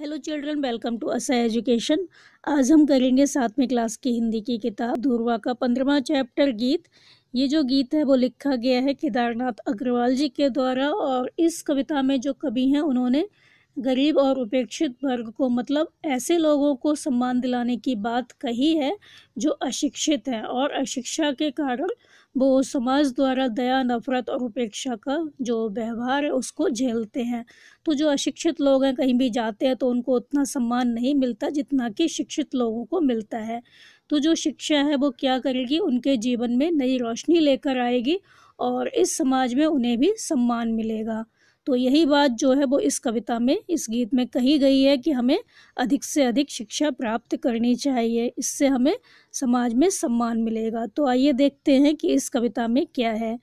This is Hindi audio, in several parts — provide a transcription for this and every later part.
हेलो चिल्ड्रन वेलकम टू असा एजुकेशन आज हम करेंगे सातवीं क्लास की हिंदी की किताब धुरवा का पंद्रवा चैप्टर गीत ये जो गीत है वो लिखा गया है केदारनाथ अग्रवाल जी के द्वारा और इस कविता में जो कवि हैं उन्होंने गरीब और उपेक्षित वर्ग को मतलब ऐसे लोगों को सम्मान दिलाने की बात कही है जो अशिक्षित हैं और अशिक्षा के कारण वो समाज द्वारा दया नफरत और उपेक्षा का जो व्यवहार है उसको झेलते हैं तो जो अशिक्षित लोग हैं कहीं भी जाते हैं तो उनको उतना सम्मान नहीं मिलता जितना कि शिक्षित लोगों को मिलता है तो जो शिक्षा है वो क्या करेगी उनके जीवन में नई रोशनी लेकर आएगी और इस समाज में उन्हें भी सम्मान मिलेगा तो यही बात जो है वो इस कविता में इस गीत में कही गई है कि हमें अधिक से अधिक शिक्षा प्राप्त करनी चाहिए इससे हमें समाज में सम्मान मिलेगा तो आइए देखते हैं कि इस कविता में क्या है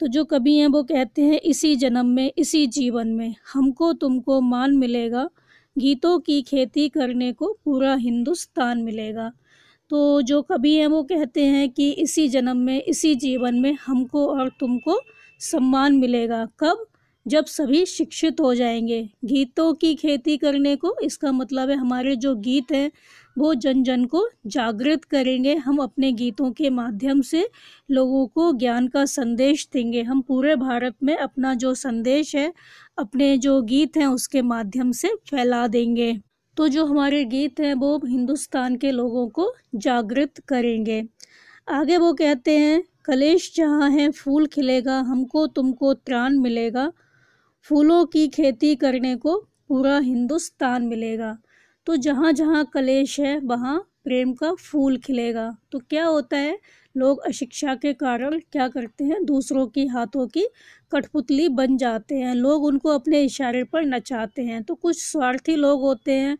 तो जो कवि हैं वो कहते हैं इसी जन्म में इसी जीवन में हमको तुमको मान मिलेगा गीतों की खेती करने को पूरा हिंदुस्तान मिलेगा तो जो कवि हैं वो कहते हैं कि इसी जन्म में इसी जीवन में हमको और तुमको सम्मान मिलेगा कब जब सभी शिक्षित हो जाएंगे गीतों की खेती करने को इसका मतलब है हमारे जो गीत हैं वो जन जन को जागृत करेंगे हम अपने गीतों के माध्यम से लोगों को ज्ञान का संदेश देंगे हम पूरे भारत में अपना जो संदेश है अपने जो गीत हैं उसके माध्यम से फैला देंगे तो जो हमारे गीत हैं वो हिंदुस्तान के लोगों को जागृत करेंगे आगे वो कहते हैं कलेश जहाँ है फूल खिलेगा हमको तुमको त्राण मिलेगा फूलों की खेती करने को पूरा हिंदुस्तान मिलेगा तो जहाँ जहाँ कलेश है वहाँ प्रेम का फूल खिलेगा तो क्या होता है लोग अशिक्षा के कारण क्या करते हैं दूसरों की हाथों की कठपुतली बन जाते हैं लोग उनको अपने इशारे पर नचाते हैं तो कुछ स्वार्थी लोग होते हैं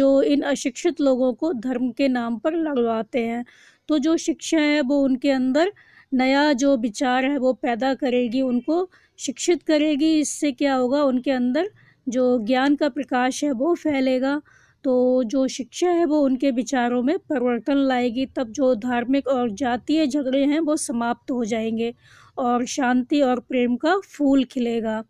जो इन अशिक्षित लोगों को धर्म के नाम पर लड़वाते हैं तो जो शिक्षा है वो उनके अंदर नया जो विचार है वो पैदा करेगी उनको शिक्षित करेगी इससे क्या होगा उनके अंदर जो ज्ञान का प्रकाश है वो फैलेगा तो जो शिक्षा है वो उनके विचारों में परिवर्तन लाएगी तब जो धार्मिक और जातीय झगड़े हैं वो समाप्त हो जाएंगे और शांति और प्रेम का फूल खिलेगा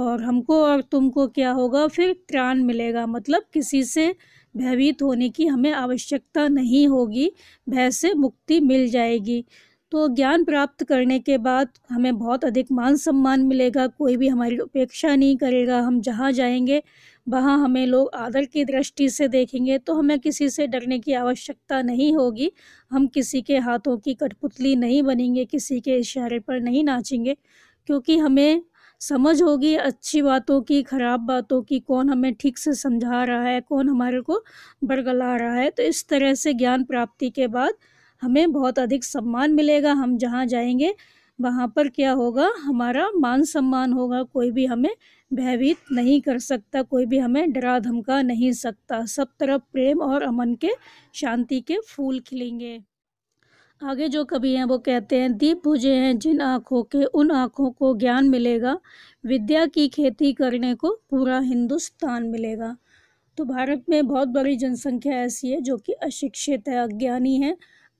और हमको और तुमको क्या होगा फिर त्राण मिलेगा मतलब किसी से भयभीत होने की हमें आवश्यकता नहीं होगी भय से मुक्ति मिल जाएगी तो ज्ञान प्राप्त करने के बाद हमें बहुत अधिक मान सम्मान मिलेगा कोई भी हमारी उपेक्षा नहीं करेगा हम जहाँ जाएंगे वहाँ हमें लोग आदर की दृष्टि से देखेंगे तो हमें किसी से डरने की आवश्यकता नहीं होगी हम किसी के हाथों की कठपुतली नहीं बनेंगे किसी के इशारे पर नहीं नाचेंगे क्योंकि हमें समझ होगी अच्छी बातों की ख़राब बातों की कौन हमें ठीक से समझा रहा है कौन हमारे को बरगला रहा है तो इस तरह से ज्ञान प्राप्ति के बाद हमें बहुत अधिक सम्मान मिलेगा हम जहाँ जाएंगे वहाँ पर क्या होगा हमारा मान सम्मान होगा कोई भी हमें भयभीत नहीं कर सकता कोई भी हमें डरा धमका नहीं सकता सब तरफ प्रेम और अमन के शांति के फूल खिलेंगे आगे जो कवि हैं वो कहते हैं दीप भुजे हैं जिन आँखों के उन आँखों को ज्ञान मिलेगा विद्या की खेती करने को पूरा हिंदुस्तान मिलेगा तो भारत में बहुत बड़ी जनसंख्या ऐसी है जो कि अशिक्षित है अज्ञानी है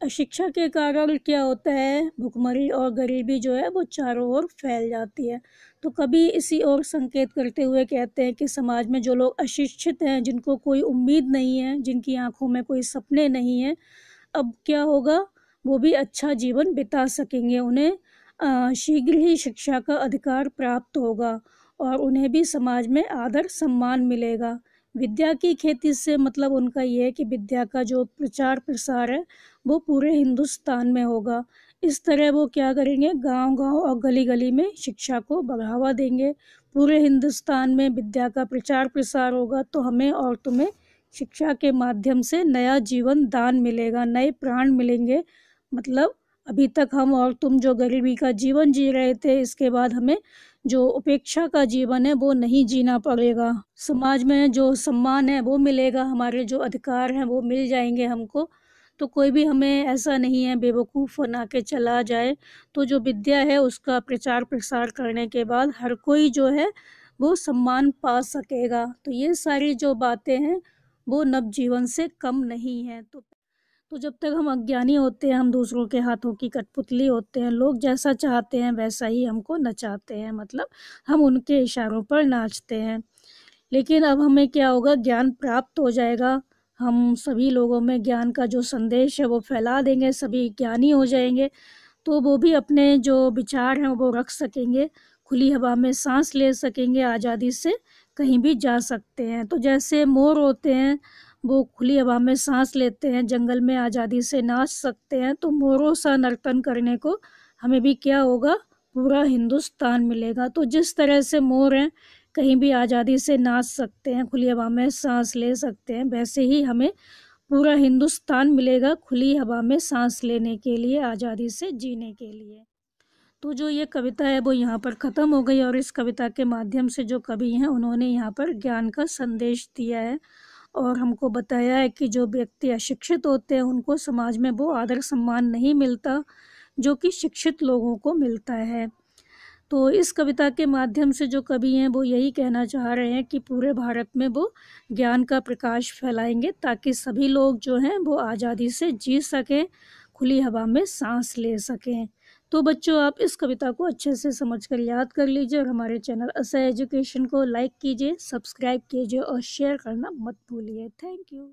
शिक्षा के कारण क्या होता है भुखमरी और गरीबी जो है वो चारों ओर फैल जाती है तो कभी इसी ओर संकेत करते हुए कहते हैं कि समाज में जो लोग अशिक्षित हैं जिनको कोई उम्मीद नहीं है जिनकी आंखों में कोई सपने नहीं हैं अब क्या होगा वो भी अच्छा जीवन बिता सकेंगे उन्हें शीघ्र ही शिक्षा का अधिकार प्राप्त होगा और उन्हें भी समाज में आदर सम्मान मिलेगा विद्या की खेती से मतलब उनका ये है कि विद्या का जो प्रचार प्रसार है वो पूरे हिंदुस्तान में होगा इस तरह वो क्या करेंगे गांव गांव और गली गली में शिक्षा को बढ़ावा देंगे पूरे हिंदुस्तान में विद्या का प्रचार प्रसार होगा तो हमें और तुम्हें शिक्षा के माध्यम से नया जीवन दान मिलेगा नए प्राण मिलेंगे मतलब अभी तक हम और तुम जो गरीबी का जीवन जी रहे थे इसके बाद हमें जो उपेक्षा का जीवन है वो नहीं जीना पड़ेगा समाज में जो सम्मान है वो मिलेगा हमारे जो अधिकार हैं वो मिल जाएंगे हमको तो कोई भी हमें ऐसा नहीं है बेवकूफ़ बना के चला जाए तो जो विद्या है उसका प्रचार प्रसार करने के बाद हर कोई जो है वो सम्मान पा सकेगा तो ये सारी जो बातें हैं वो नवजीवन से कम नहीं है तो तो जब तक हम अज्ञानी होते हैं हम दूसरों के हाथों की कठपुतली होते हैं लोग जैसा चाहते हैं वैसा ही हमको नचाते हैं मतलब हम उनके इशारों पर नाचते हैं लेकिन अब हमें क्या होगा ज्ञान प्राप्त हो जाएगा हम सभी लोगों में ज्ञान का जो संदेश है वो फैला देंगे सभी ज्ञानी हो जाएंगे तो वो भी अपने जो विचार हैं वो रख सकेंगे खुली हवा में सांस ले सकेंगे आज़ादी से कहीं भी जा सकते हैं तो जैसे मोर होते हैं वो खुली हवा में सांस लेते हैं जंगल में आज़ादी से नाच सकते हैं तो मोरों सा नर्तन करने को हमें भी क्या होगा पूरा हिंदुस्तान मिलेगा तो जिस तरह से मोर हैं कहीं भी आज़ादी से नाच सकते हैं खुली हवा में सांस ले सकते हैं वैसे ही हमें पूरा हिंदुस्तान मिलेगा खुली हवा में सांस लेने के लिए आज़ादी से जीने के लिए तो जो ये कविता है वो यहाँ पर ख़त्म हो गई और इस कविता के माध्यम से जो कवि हैं उन्होंने यहाँ पर ज्ञान का संदेश दिया है और हमको बताया है कि जो व्यक्ति अशिक्षित होते हैं उनको समाज में वो आदर सम्मान नहीं मिलता जो कि शिक्षित लोगों को मिलता है तो इस कविता के माध्यम से जो कवि हैं वो यही कहना चाह रहे हैं कि पूरे भारत में वो ज्ञान का प्रकाश फैलाएंगे ताकि सभी लोग जो हैं वो आज़ादी से जी सकें खुली हवा में सांस ले सकें तो बच्चों आप इस कविता को अच्छे से समझ कर याद कर लीजिए और हमारे चैनल असह एजुकेशन को लाइक कीजिए सब्सक्राइब कीजिए और शेयर करना मत भूलिए थैंक यू